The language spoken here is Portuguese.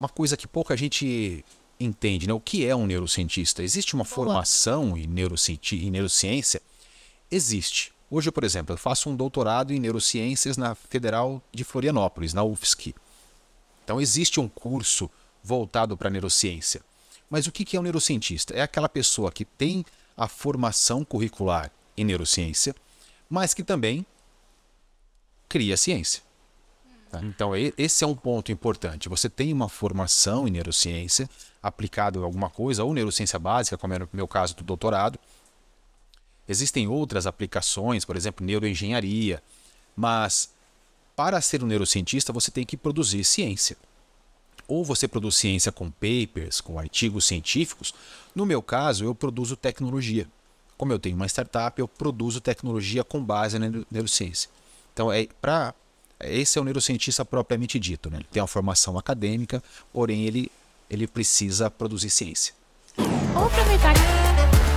uma coisa que pouca gente entende, né? O que é um neurocientista? Existe uma formação em, neuroci em neurociência? Existe. Hoje, por exemplo, eu faço um doutorado em neurociências na Federal de Florianópolis, na UFSC. Então, existe um curso voltado para neurociência. Mas o que é um neurocientista? É aquela pessoa que tem a formação curricular em neurociência, mas que também cria ciência. Tá? Então, esse é um ponto importante. Você tem uma formação em neurociência, aplicado a alguma coisa, ou neurociência básica, como era no meu caso do doutorado. Existem outras aplicações, por exemplo, neuroengenharia, mas para ser um neurocientista, você tem que produzir ciência. Ou você produz ciência com papers, com artigos científicos. No meu caso, eu produzo tecnologia. Como eu tenho uma startup, eu produzo tecnologia com base na neurociência. Então, é para esse é o neurocientista propriamente dito, né? Ele tem uma formação acadêmica, porém ele, ele precisa produzir ciência. Vou aproveitar